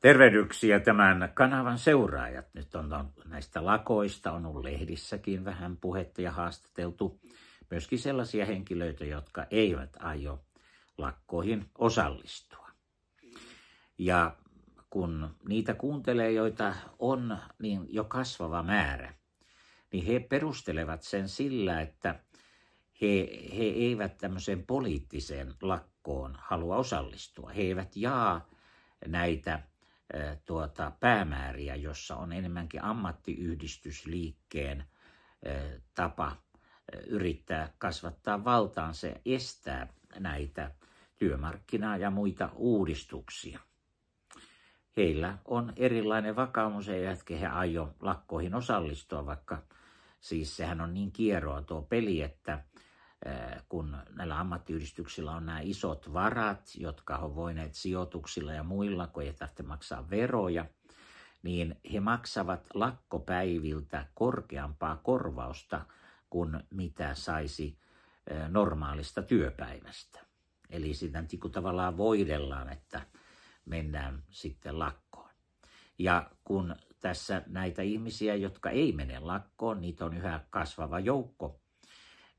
Tervehdyksiä tämän kanavan seuraajat. Nyt on, no, näistä lakoista, on ollut lehdissäkin vähän puhetta ja haastateltu myöskin sellaisia henkilöitä, jotka eivät aio lakkoihin osallistua. Ja kun niitä kuuntelee, joita on niin jo kasvava määrä, niin he perustelevat sen sillä, että he, he eivät tämmöiseen poliittiseen lakkoon halua osallistua. He eivät jaa näitä tuota, päämääriä, jossa on enemmänkin ammattiyhdistysliikkeen tapa yrittää kasvattaa valtaan. Se estää näitä työmarkkinaa ja muita uudistuksia. Heillä on erilainen vakaumus, eivätkä he aio lakkoihin osallistua, vaikka siis sehän on niin kieroa tuo peli, että Äh, kun näillä ammattiyhdistyksillä on nämä isot varat, jotka on voineet sijoituksilla ja muilla, kun ei tarvitse maksaa veroja, niin he maksavat lakkopäiviltä korkeampaa korvausta kuin mitä saisi äh, normaalista työpäivästä. Eli sitä niinku tavallaan voidellaan, että mennään sitten lakkoon. Ja kun tässä näitä ihmisiä, jotka ei mene lakkoon, niitä on yhä kasvava joukko,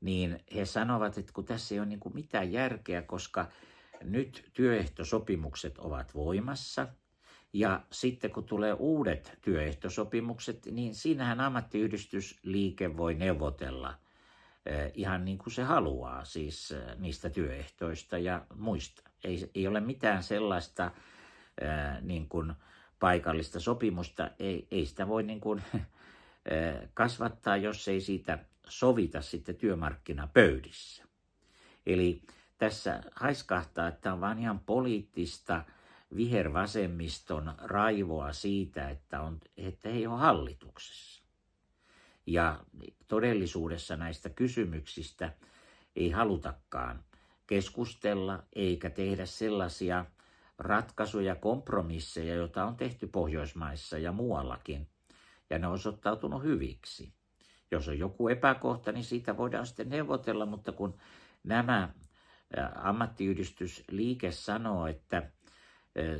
niin he sanovat, että kun tässä ei ole niin kuin mitään järkeä, koska nyt työehtosopimukset ovat voimassa, ja sitten kun tulee uudet työehtosopimukset, niin siinähän ammattiyhdistysliike voi neuvotella eh, ihan niin kuin se haluaa, siis eh, niistä työehtoista ja muista. Ei, ei ole mitään sellaista eh, niin kuin paikallista sopimusta, ei, ei sitä voi niin kuin kasvattaa, jos ei siitä sovita sitten työmarkkinapöydissä. Eli tässä haiskahtaa, että on vain ihan poliittista vihervasemmiston raivoa siitä, että, on, että ei ole hallituksessa. Ja todellisuudessa näistä kysymyksistä ei halutakaan keskustella eikä tehdä sellaisia ratkaisuja, kompromisseja, joita on tehty Pohjoismaissa ja muuallakin. Ja ne on osoittautunut hyviksi. Jos on joku epäkohta, niin siitä voidaan sitten neuvotella, mutta kun nämä ammattiyhdistysliike sanoo, että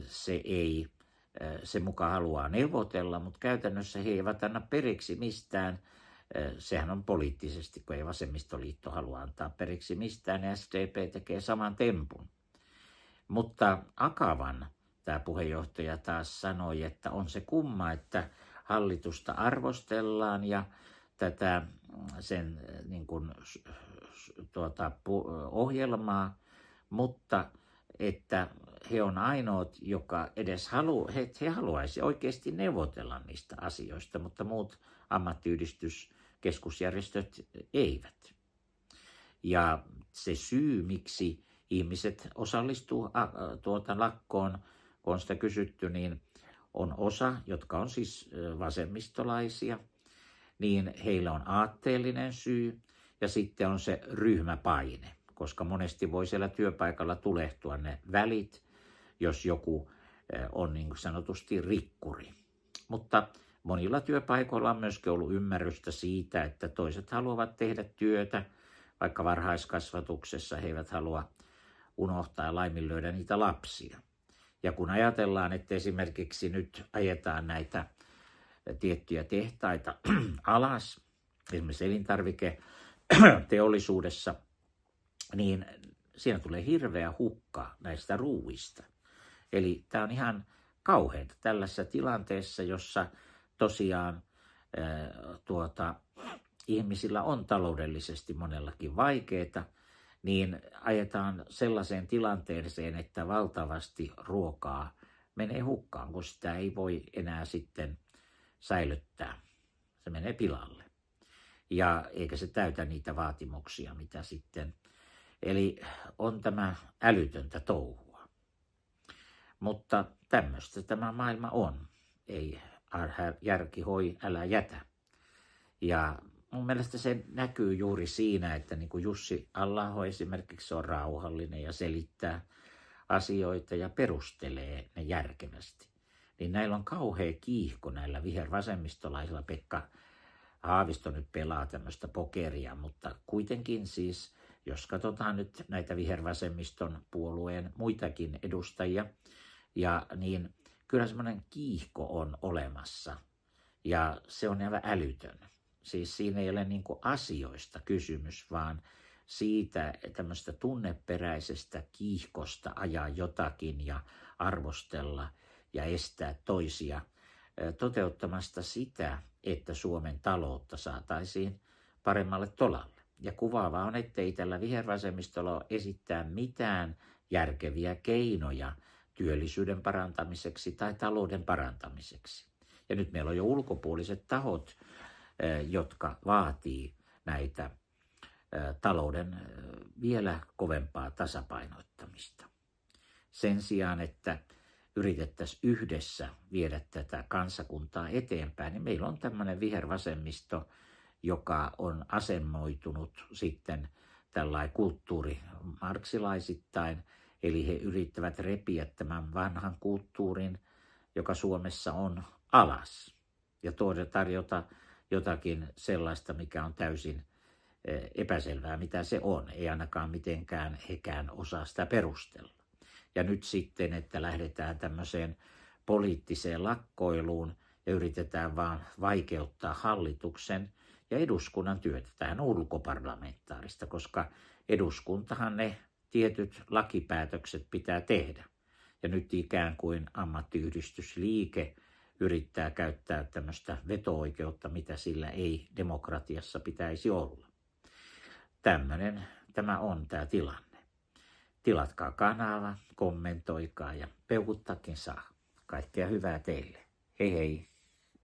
se ei, se mukaan haluaa neuvotella, mutta käytännössä he eivät anna periksi mistään. Sehän on poliittisesti, kun ei vasemmistoliitto halua antaa periksi mistään, ja niin SDP tekee saman tempun. Mutta Akavan tämä puheenjohtaja taas sanoi, että on se kumma, että hallitusta arvostellaan ja tätä mm, sen äh, niin kuin, tuota, äh, ohjelmaa, mutta että he on ainoat, joka edes halu, he, he haluaisi oikeasti neuvotella niistä asioista, mutta muut ammattiyhdistyskeskusjärjestöt eivät. Ja se syy, miksi ihmiset osallistuu äh, tuota lakkoon, kun on sitä kysytty, niin on osa, jotka on siis vasemmistolaisia – niin heillä on aatteellinen syy ja sitten on se ryhmäpaine, koska monesti voi siellä työpaikalla tulehtua ne välit, jos joku eh, on niin sanotusti rikkuri. Mutta monilla työpaikoilla on myöskin ollut ymmärrystä siitä, että toiset haluavat tehdä työtä, vaikka varhaiskasvatuksessa he eivät halua unohtaa ja laiminlyödä niitä lapsia. Ja kun ajatellaan, että esimerkiksi nyt ajetaan näitä tiettyjä tehtaita alas, esimerkiksi elintarviketeollisuudessa, niin siinä tulee hirveä hukka näistä ruuista. Eli tämä on ihan kauheita tällaisessa tilanteessa, jossa tosiaan tuota, ihmisillä on taloudellisesti monellakin vaikeita, niin ajetaan sellaiseen tilanteeseen, että valtavasti ruokaa menee hukkaan, kun sitä ei voi enää sitten säilyttää. Se menee pilalle. Ja eikä se täytä niitä vaatimuksia, mitä sitten. Eli on tämä älytöntä touhua. Mutta tämmöistä tämä maailma on. Ei järki hoi, älä jätä. Ja mun mielestä se näkyy juuri siinä, että niin kuin Jussi Allaho esimerkiksi on rauhallinen ja selittää asioita ja perustelee ne järkevästi niin näillä on kauhea kiihko näillä vihervasemmistolaisilla. Pekka Haavisto nyt pelaa tämmöistä pokeria, mutta kuitenkin siis, jos katsotaan nyt näitä vihervasemmiston puolueen muitakin edustajia, ja niin kyllä semmoinen kiihko on olemassa ja se on aivan älytön. Siis siinä ei ole niin asioista kysymys, vaan siitä tämmöistä tunneperäisestä kiihkosta ajaa jotakin ja arvostella – ja estää toisia toteuttamasta sitä, että Suomen taloutta saataisiin paremmalle tolalle. Ja kuvaavaa on, ettei tällä vihervasemmistolla esittää mitään järkeviä keinoja työllisyyden parantamiseksi tai talouden parantamiseksi. Ja nyt meillä on jo ulkopuoliset tahot, jotka vaatii näitä talouden vielä kovempaa tasapainottamista. Sen sijaan, että yritettäisiin yhdessä viedä tätä kansakuntaa eteenpäin, niin meillä on tämmöinen vihervasemmisto, joka on asemoitunut sitten tällainen kulttuuri eli he yrittävät repiä tämän vanhan kulttuurin, joka Suomessa on, alas ja tuoda tarjota jotakin sellaista, mikä on täysin eh, epäselvää, mitä se on. Ei ainakaan mitenkään hekään osaa sitä perustella. Ja nyt sitten, että lähdetään tämmöiseen poliittiseen lakkoiluun ja yritetään vaan vaikeuttaa hallituksen ja eduskunnan työtä tähän ulkoparlamentaarista, koska eduskuntahan ne tietyt lakipäätökset pitää tehdä. Ja nyt ikään kuin ammattiyhdistysliike yrittää käyttää tämmöistä veto-oikeutta, mitä sillä ei demokratiassa pitäisi olla. Tämmöinen tämä on tämä tilanne. Tilatkaa kanava, kommentoikaa ja peukuttakin saa. Kaikkea hyvää teille. Hei hei!